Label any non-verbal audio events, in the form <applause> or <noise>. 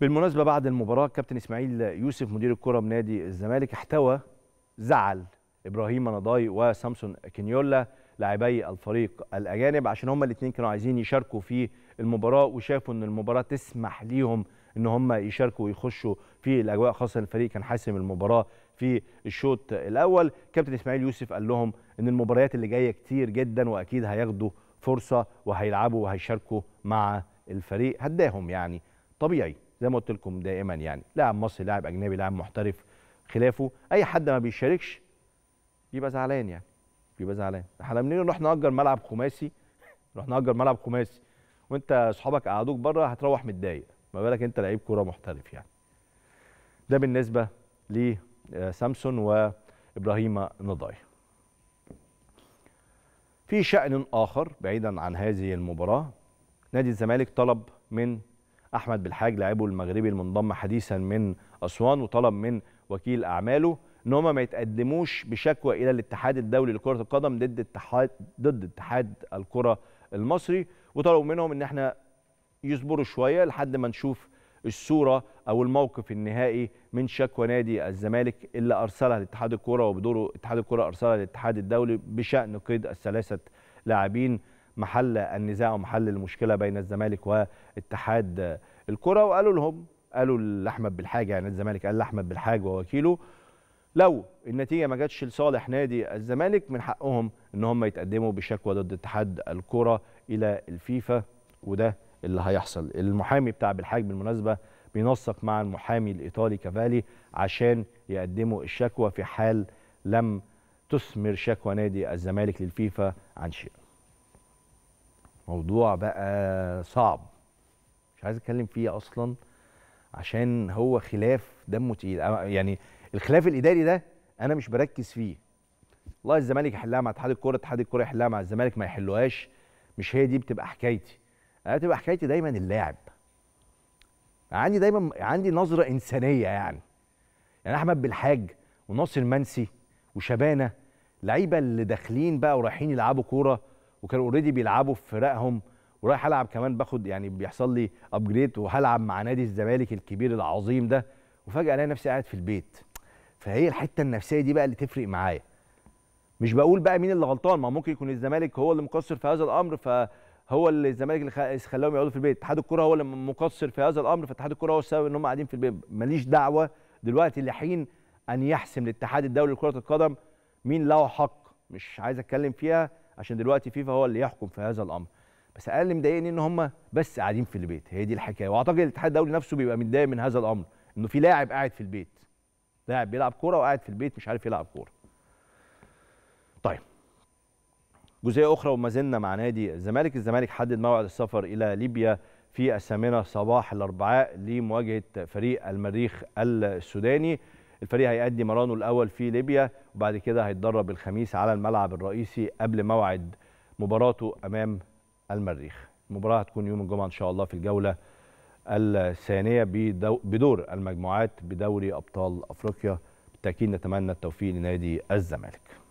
بالمناسبه بعد المباراه كابتن اسماعيل يوسف مدير الكره بنادي الزمالك احتوى زعل ابراهيم نضاي وسامسون كينيولا لاعبي الفريق الاجانب عشان هما الاثنين كانوا عايزين يشاركوا في المباراه وشافوا ان المباراه تسمح ليهم ان هم يشاركوا ويخشوا في الاجواء خاصه الفريق كان حاسم المباراه في الشوط الاول كابتن اسماعيل يوسف قال لهم ان المباريات اللي جايه كتير جدا واكيد هياخدوا فرصه وهيلعبوا وهيشاركوا مع الفريق هداهم يعني طبيعي زي ما قلت لكم دائما يعني لاعب مصري لاعب اجنبي لاعب محترف خلافه اي حد ما بيشاركش بيبقى زعلان يعني بيبقى زعلان احنا منين نروح نأجر ملعب خماسي <laughs> نروح نأجر ملعب خماسي وانت اصحابك قعدوك بره هتروح متضايق ما بالك انت لعيب كوره محترف يعني ده بالنسبه لسامسون آه، وابراهيم نضاي في شأن آخر بعيدا عن هذه المباراة نادي الزمالك طلب من احمد بالحاج لاعبه المغربي المنضم حديثا من اسوان وطلب من وكيل اعماله ان هم ما يتقدموش بشكوى الى الاتحاد الدولي لكره القدم ضد اتحاد ضد اتحاد الكره المصري وطلبوا منهم ان احنا يصبروا شويه لحد ما نشوف الصوره او الموقف النهائي من شكوى نادي الزمالك اللي ارسلها لاتحاد الكره وبدوره اتحاد الكره ارسلها للاتحاد الدولي بشان قيد الثلاثه لاعبين محل النزاع ومحل المشكله بين الزمالك واتحاد الكره وقالوا لهم قالوا لاحمد بالحاج يعني الزمالك قال لاحمد بالحاج ووكيله لو النتيجه ما جاتش لصالح نادي الزمالك من حقهم ان هم يتقدموا بشكوى ضد اتحاد الكره الى الفيفا وده اللي هيحصل المحامي بتاع بالحاج بالمناسبه بينسق مع المحامي الايطالي كافالي عشان يقدموا الشكوى في حال لم تثمر شكوى نادي الزمالك للفيفا عن شيء موضوع بقى صعب مش عايز اتكلم فيه اصلا عشان هو خلاف دمه تقيل يعني الخلاف الاداري ده انا مش بركز فيه والله الزمالك يحلها مع اتحاد الكوره اتحاد الكوره يحلها مع الزمالك ما يحلوهاش مش هي دي بتبقى حكايتي انا بتبقى حكايتي دايما اللاعب عندي دايما عندي نظره انسانيه يعني يعني احمد بالحاج وناصر منسي وشبانه لعيبه اللي داخلين بقى ورايحين يلعبوا كوره وكانوا اوريدي بيلعبوا في فرقهم ورايح العب كمان باخد يعني بيحصل لي ابجريد وهلعب مع نادي الزمالك الكبير العظيم ده وفجاه الاقي نفسي قاعد في البيت فهي الحته النفسيه دي بقى اللي تفرق معايا مش بقول بقى مين اللي غلطان ما ممكن يكون الزمالك هو اللي مقصر في هذا الامر فهو اللي الزمالك اللي خلاهم يقعدوا في البيت اتحاد الكره هو اللي مقصر في هذا الامر فاتحاد الكره هو السبب ان هم قاعدين في البيت ماليش دعوه دلوقتي لحين ان يحسم الاتحاد الدولي لكره القدم مين له حق مش عايز اتكلم فيها عشان دلوقتي فيفا هو اللي يحكم في هذا الامر بس اقل مضايقني ان هم بس قاعدين في البيت هي دي الحكايه واعتقد الاتحاد الدولي نفسه بيبقى متضايق من هذا الامر انه في لاعب قاعد في البيت لاعب بيلعب كوره وقاعد في البيت مش عارف يلعب كوره طيب جزئيه اخرى وما زلنا مع نادي الزمالك الزمالك حدد موعد السفر الى ليبيا في الثامنه صباح الاربعاء لمواجهه فريق المريخ السوداني الفريق هيأدي مرانه الأول في ليبيا وبعد كده هيتدرب الخميس على الملعب الرئيسي قبل موعد مباراته أمام المريخ المباراة هتكون يوم الجمعة إن شاء الله في الجولة الثانية بدور المجموعات بدوري أبطال أفريقيا بالتأكيد نتمنى التوفيق لنادي الزمالك